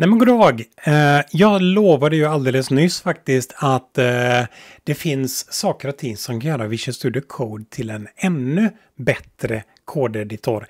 Nej men goddag! Eh, jag lovade ju alldeles nyss faktiskt att eh, det finns saker och ting som kan göra Visual Studio Code till en ännu bättre kodeditor.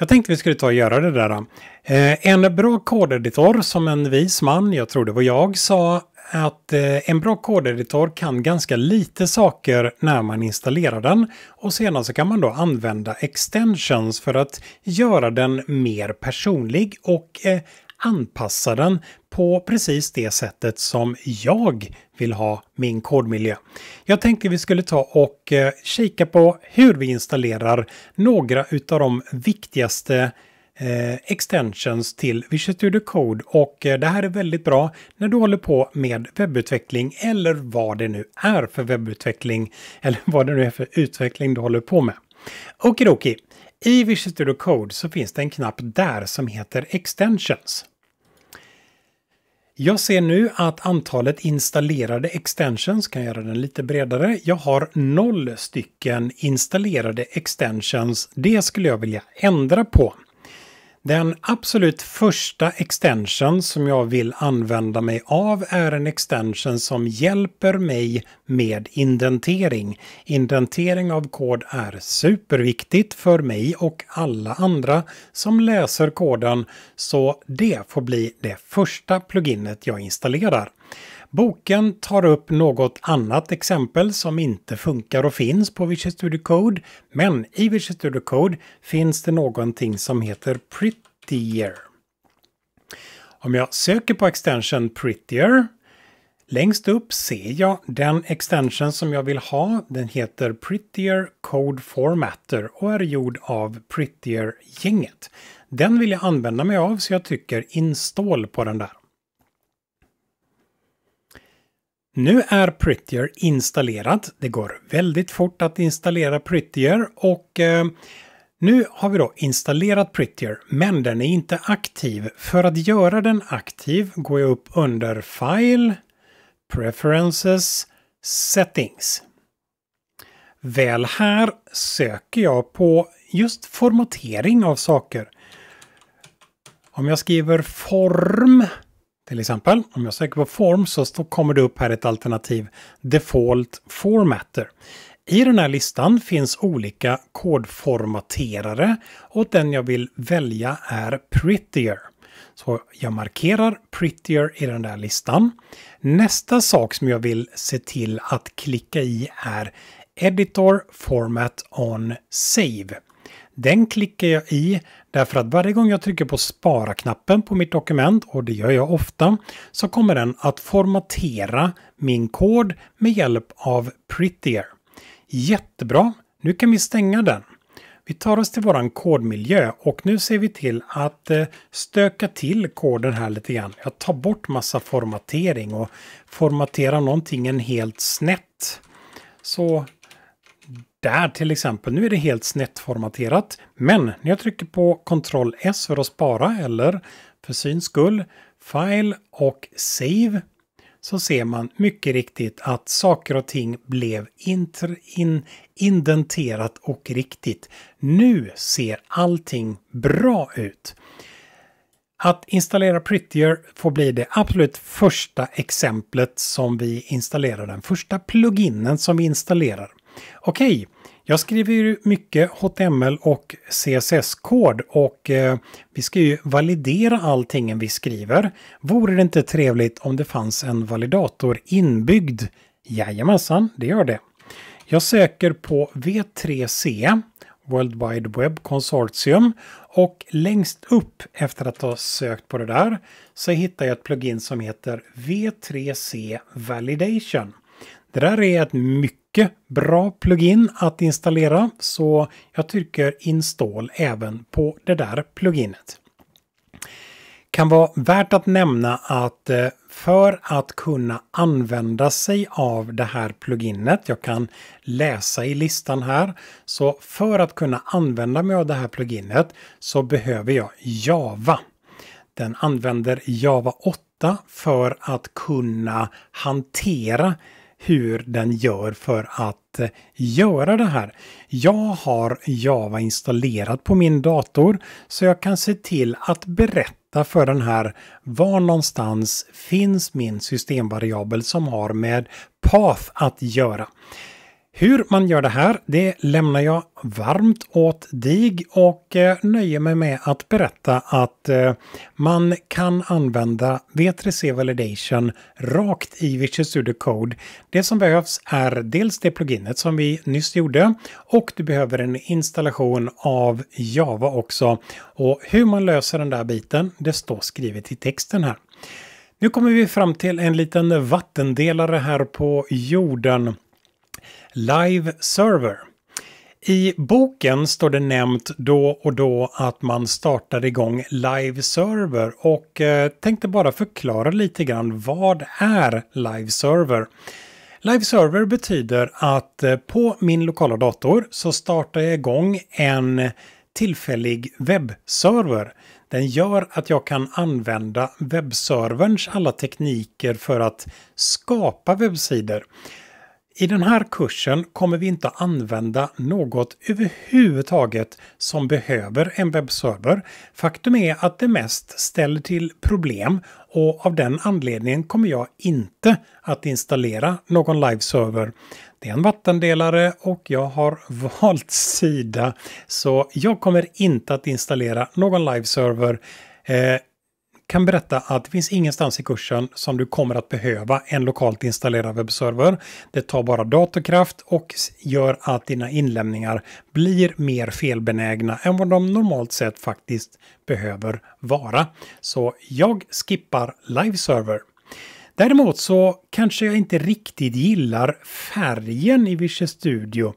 Jag tänkte vi skulle ta och göra det där. Eh, en bra kodeditor, som en vis man, jag tror det var jag, sa att eh, en bra kodeditor kan ganska lite saker när man installerar den och sedan så kan man då använda extensions för att göra den mer personlig och eh, anpassa den på precis det sättet som jag vill ha min kodmiljö. Jag tänkte vi skulle ta och eh, kika på hur vi installerar några utav de viktigaste eh, extensions till Visual Studio Code och eh, det här är väldigt bra när du håller på med webbutveckling eller vad det nu är för webbutveckling eller vad det nu är för utveckling du håller på med. Okidoki, i Visual Studio Code så finns det en knapp där som heter Extensions. Jag ser nu att antalet installerade extensions, kan göra den lite bredare. Jag har noll stycken installerade extensions. Det skulle jag vilja ändra på. Den absolut första extension som jag vill använda mig av är en extension som hjälper mig med indentering. Indentering av kod är superviktigt för mig och alla andra som läser koden så det får bli det första pluginet jag installerar. Boken tar upp något annat exempel som inte funkar och finns på Visual Studio Code, men i Visual Studio Code finns det någonting som heter Prettier. Om jag söker på extension Prettier, längst upp ser jag den extension som jag vill ha. Den heter Prettier Code Formatter och är gjord av Prettier-gänget. Den vill jag använda mig av så jag trycker install på den där. Nu är Prettier installerat. Det går väldigt fort att installera Prettier och eh, nu har vi då installerat Prettier, men den är inte aktiv. För att göra den aktiv går jag upp under File, Preferences, Settings. Väl här söker jag på just formatering av saker. Om jag skriver form till exempel, om jag söker på form så kommer det upp här ett alternativ Default Formatter. I den här listan finns olika kodformaterare och den jag vill välja är Prettier. Så jag markerar Prettier i den där listan. Nästa sak som jag vill se till att klicka i är Editor Format on Save. Den klickar jag i Därför att varje gång jag trycker på spara-knappen på mitt dokument, och det gör jag ofta, så kommer den att formatera min kod med hjälp av Prettier. Jättebra! Nu kan vi stänga den. Vi tar oss till våran kodmiljö och nu ser vi till att eh, stöka till koden här lite grann. Jag tar bort massa formatering och formaterar någonting helt snett. Så där till exempel, nu är det helt snett formaterat. Men när jag trycker på Ctrl S för att spara eller för syns skull File och Save så ser man mycket riktigt att saker och ting blev inter, in, indenterat och riktigt. Nu ser allting bra ut. Att installera Prettier får bli det absolut första exemplet som vi installerar, den första pluginen som vi installerar. Okej, jag skriver ju mycket HTML och CSS-kod och eh, vi ska ju validera allting vi skriver. Vore det inte trevligt om det fanns en validator inbyggd? Jajamensan, det gör det. Jag söker på V3C, World Wide Web Consortium, och längst upp efter att ha sökt på det där så hittar jag ett plugin som heter V3C Validation. Det där är ett mycket mycket bra plugin att installera så jag tycker install även på det där pluginet. Kan vara värt att nämna att eh, för att kunna använda sig av det här pluginet, jag kan läsa i listan här, så för att kunna använda mig av det här pluginet så behöver jag Java. Den använder Java 8 för att kunna hantera hur den gör för att eh, göra det här. Jag har Java installerat på min dator så jag kan se till att berätta för den här var någonstans finns min systemvariabel som har med path att göra. Hur man gör det här, det lämnar jag varmt åt dig och eh, nöjer mig med att berätta att eh, man kan använda V3C Validation rakt i Visual Studio Code. Det som behövs är dels det pluginet som vi nyss gjorde och du behöver en installation av Java också. Och hur man löser den där biten, det står skrivet i texten här. Nu kommer vi fram till en liten vattendelare här på jorden. Live Server. I boken står det nämnt då och då att man startar igång Live Server och eh, tänkte bara förklara lite grann vad är Live Server? Live Server betyder att eh, på min lokala dator så startar jag igång en tillfällig webbserver. Den gör att jag kan använda webbserverns alla tekniker för att skapa webbsidor. I den här kursen kommer vi inte använda något överhuvudtaget som behöver en webbserver. Faktum är att det mest ställer till problem och av den anledningen kommer jag inte att installera någon liveserver. Det är en vattendelare och jag har valt sida så jag kommer inte att installera någon liveserver. Eh, kan berätta att det finns ingenstans i kursen som du kommer att behöva en lokalt installerad webbserver. Det tar bara datorkraft och gör att dina inlämningar blir mer felbenägna än vad de normalt sett faktiskt behöver vara. Så jag skippar liveserver. Däremot så kanske jag inte riktigt gillar färgen i Visual Studio.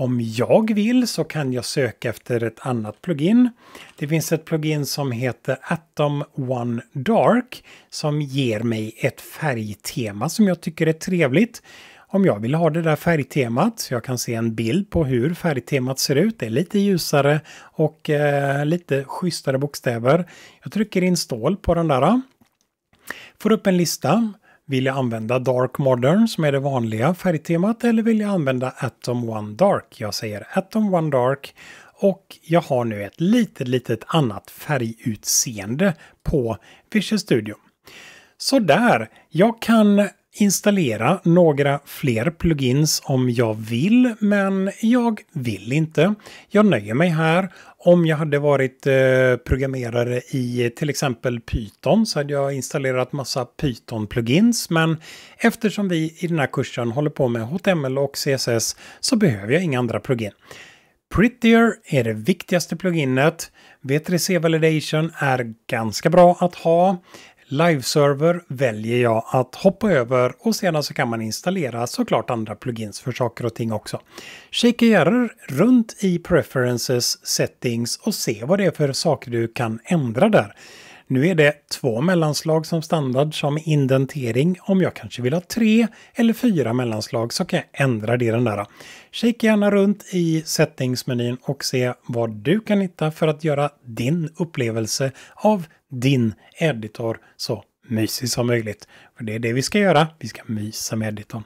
Om jag vill så kan jag söka efter ett annat plugin. Det finns ett plugin som heter Atom One Dark som ger mig ett färgtema som jag tycker är trevligt. Om jag vill ha det där färgtemat så jag kan se en bild på hur färgtemat ser ut. Det är lite ljusare och eh, lite schysstare bokstäver. Jag trycker in stål på den där. Får upp en lista. Vill jag använda Dark Modern som är det vanliga färgtemat eller vill jag använda Atom One Dark? Jag säger Atom One Dark och jag har nu ett litet, litet annat färgutseende på Visual Studio. Så där, jag kan installera några fler plugins om jag vill, men jag vill inte. Jag nöjer mig här. Om jag hade varit eh, programmerare i eh, till exempel Python så hade jag installerat massa Python-plugins, men eftersom vi i den här kursen håller på med HTML och CSS så behöver jag inga andra plugin. Prettier är det viktigaste pluginet. V3C Validation är ganska bra att ha. Liveserver väljer jag att hoppa över och sedan så kan man installera såklart andra plugins för saker och ting också. Kika gärna runt i Preferences Settings och se vad det är för saker du kan ändra där. Nu är det två mellanslag som standard som indentering. Om jag kanske vill ha tre eller fyra mellanslag så kan jag ändra det den där. Kika gärna runt i settingsmenyn och se vad du kan hitta för att göra din upplevelse av din editor så mysig som möjligt. För det är det vi ska göra. Vi ska mysa med editorn.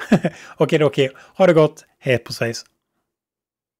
okej, okej. Ha det gott. Hej på svejs.